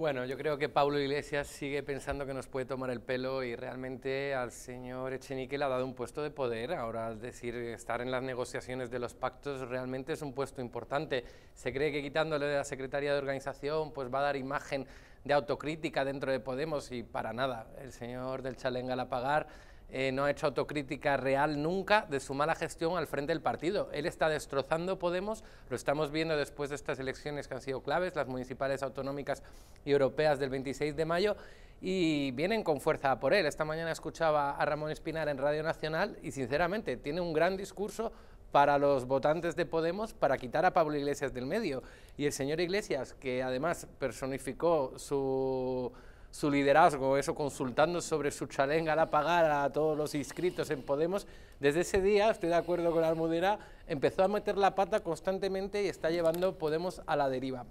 Bueno, yo creo que Pablo Iglesias sigue pensando que nos puede tomar el pelo y realmente al señor Echenique le ha dado un puesto de poder. Ahora, al decir, estar en las negociaciones de los pactos realmente es un puesto importante. Se cree que quitándole de la secretaría de organización pues va a dar imagen de autocrítica dentro de Podemos y para nada. El señor del Chalenga la Pagar. Eh, no ha hecho autocrítica real nunca de su mala gestión al frente del partido. Él está destrozando Podemos, lo estamos viendo después de estas elecciones que han sido claves, las municipales, autonómicas y europeas del 26 de mayo, y vienen con fuerza por él. Esta mañana escuchaba a Ramón Espinar en Radio Nacional y sinceramente tiene un gran discurso para los votantes de Podemos para quitar a Pablo Iglesias del medio. Y el señor Iglesias, que además personificó su su liderazgo, eso consultando sobre su chalenga la pagara a todos los inscritos en Podemos, desde ese día, estoy de acuerdo con Almudena, empezó a meter la pata constantemente y está llevando Podemos a la deriva.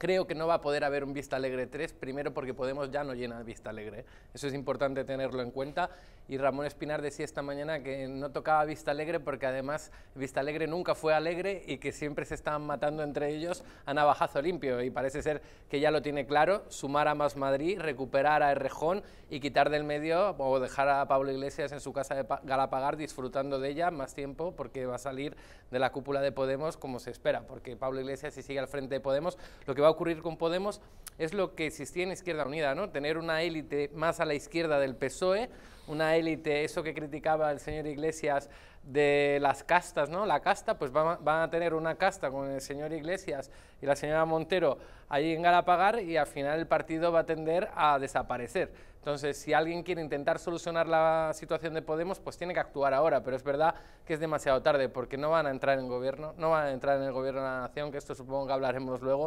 Creo que no va a poder haber un Vista Alegre 3, primero porque Podemos ya no llena Vista Alegre. Eso es importante tenerlo en cuenta. Y Ramón Espinar decía esta mañana que no tocaba Vista Alegre porque además Vista Alegre nunca fue alegre y que siempre se estaban matando entre ellos a navajazo limpio. Y parece ser que ya lo tiene claro, sumar a Más Madrid, recuperar a Errejón y quitar del medio o dejar a Pablo Iglesias en su casa de Galapagar disfrutando de ella más tiempo porque va a salir de la cúpula de Podemos como se espera. Porque Pablo Iglesias si sigue al frente de Podemos, lo que va ocurrir con Podemos es lo que existía en Izquierda Unida, ¿no? Tener una élite más a la izquierda del PSOE, una élite, eso que criticaba el señor Iglesias de las castas, ¿no? La casta, pues van a, tener una casta con el señor Iglesias y la señora Montero ahí en Galapagar y al final el partido va a tender a desaparecer. Entonces, si alguien quiere intentar solucionar la situación de Podemos, pues tiene que actuar ahora, pero es verdad que es demasiado tarde porque no van a entrar en gobierno, no van a entrar en el gobierno de la nación, que esto supongo que hablaremos luego,